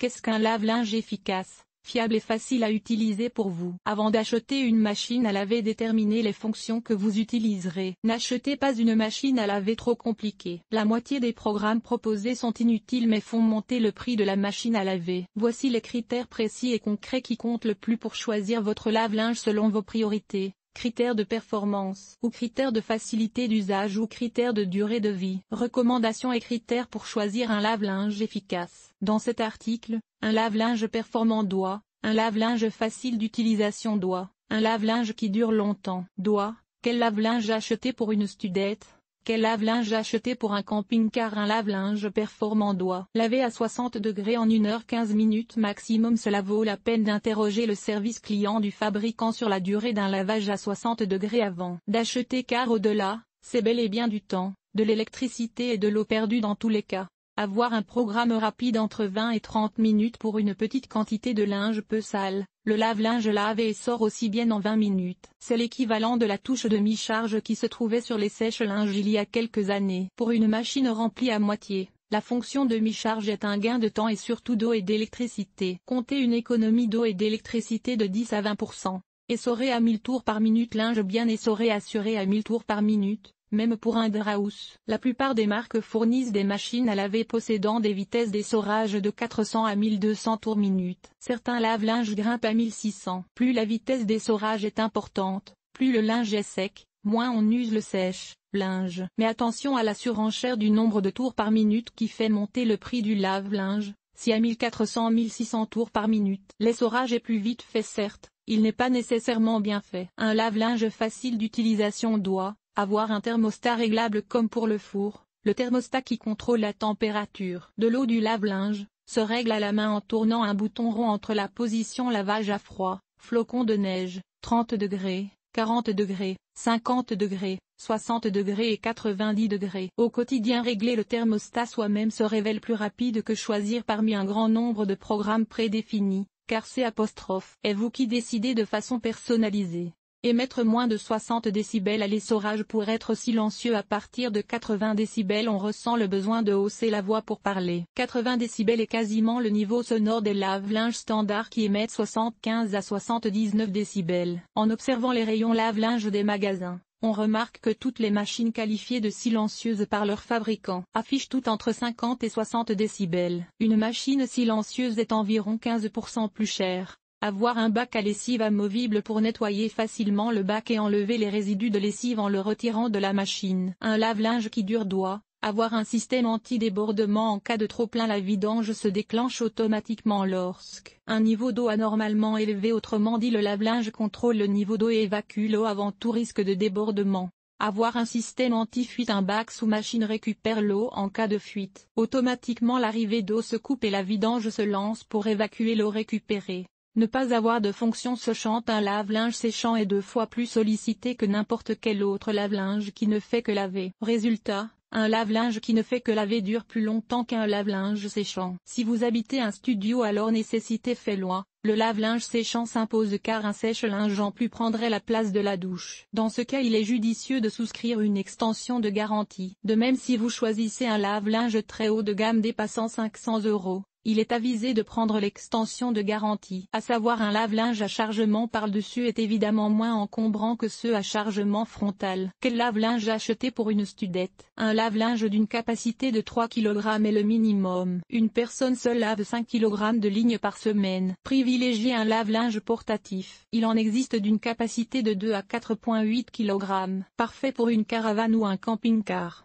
Qu'est-ce qu'un lave-linge efficace, fiable et facile à utiliser pour vous Avant d'acheter une machine à laver déterminez les fonctions que vous utiliserez. N'achetez pas une machine à laver trop compliquée. La moitié des programmes proposés sont inutiles mais font monter le prix de la machine à laver. Voici les critères précis et concrets qui comptent le plus pour choisir votre lave-linge selon vos priorités critères de performance ou critères de facilité d'usage ou critères de durée de vie. Recommandations et critères pour choisir un lave-linge efficace. Dans cet article, un lave-linge performant doit, un lave-linge facile d'utilisation doit, un lave-linge qui dure longtemps doit, quel lave-linge acheter pour une studette quel lave-linge acheter pour un camping-car un lave-linge performant doit laver à 60 degrés en 1h15 minutes maximum cela vaut la peine d'interroger le service client du fabricant sur la durée d'un lavage à 60 degrés avant d'acheter car au-delà, c'est bel et bien du temps, de l'électricité et de l'eau perdue dans tous les cas. Avoir un programme rapide entre 20 et 30 minutes pour une petite quantité de linge peu sale, le lave-linge lave et sort aussi bien en 20 minutes. C'est l'équivalent de la touche de mi-charge qui se trouvait sur les sèches-linges il y a quelques années. Pour une machine remplie à moitié, la fonction de mi-charge est un gain de temps et surtout d'eau et d'électricité. Comptez une économie d'eau et d'électricité de 10 à 20%. Essoré à 1000 tours par minute linge bien essoré assuré à 1000 tours par minute, même pour un Draus, la plupart des marques fournissent des machines à laver possédant des vitesses d'essorage de 400 à 1200 tours minute. Certains lave linge grimpent à 1600. Plus la vitesse d'essorage est importante, plus le linge est sec, moins on use le sèche, linge. Mais attention à la surenchère du nombre de tours par minute qui fait monter le prix du lave-linge, si à 1400-1600 tours par minute. L'essorage est plus vite fait certes, il n'est pas nécessairement bien fait. Un lave-linge facile d'utilisation doit, avoir un thermostat réglable comme pour le four, le thermostat qui contrôle la température de l'eau du lave-linge, se règle à la main en tournant un bouton rond entre la position lavage à froid, flocon de neige, 30 degrés, 40 degrés, 50 degrés, 60 degrés et 90 degrés. Au quotidien régler le thermostat soi-même se révèle plus rapide que choisir parmi un grand nombre de programmes prédéfinis, car c'est apostrophe. est vous qui décidez de façon personnalisée. Émettre moins de 60 décibels à l'essorage pour être silencieux à partir de 80 décibels on ressent le besoin de hausser la voix pour parler. 80 décibels est quasiment le niveau sonore des lave-linges standards qui émettent 75 à 79 décibels. En observant les rayons lave-linge des magasins, on remarque que toutes les machines qualifiées de silencieuses par leurs fabricants affichent toutes entre 50 et 60 décibels. Une machine silencieuse est environ 15% plus chère, avoir un bac à lessive amovible pour nettoyer facilement le bac et enlever les résidus de lessive en le retirant de la machine. Un lave-linge qui dure doit avoir un système anti-débordement en cas de trop-plein la vidange se déclenche automatiquement lorsque un niveau d'eau anormalement élevé autrement dit le lave-linge contrôle le niveau d'eau et évacue l'eau avant tout risque de débordement. Avoir un système anti-fuite un bac sous machine récupère l'eau en cas de fuite. Automatiquement l'arrivée d'eau se coupe et la vidange se lance pour évacuer l'eau récupérée. Ne pas avoir de fonction séchante Un lave-linge séchant est deux fois plus sollicité que n'importe quel autre lave-linge qui ne fait que laver. Résultat, un lave-linge qui ne fait que laver dure plus longtemps qu'un lave-linge séchant. Si vous habitez un studio alors nécessité fait loin, le lave-linge séchant s'impose car un sèche-linge en plus prendrait la place de la douche. Dans ce cas il est judicieux de souscrire une extension de garantie. De même si vous choisissez un lave-linge très haut de gamme dépassant 500 euros, il est avisé de prendre l'extension de garantie, à savoir un lave-linge à chargement par-dessus est évidemment moins encombrant que ceux à chargement frontal. Quel lave-linge acheter pour une studette Un lave-linge d'une capacité de 3 kg est le minimum. Une personne seule lave 5 kg de ligne par semaine. Privilégiez un lave-linge portatif. Il en existe d'une capacité de 2 à 4.8 kg, parfait pour une caravane ou un camping-car.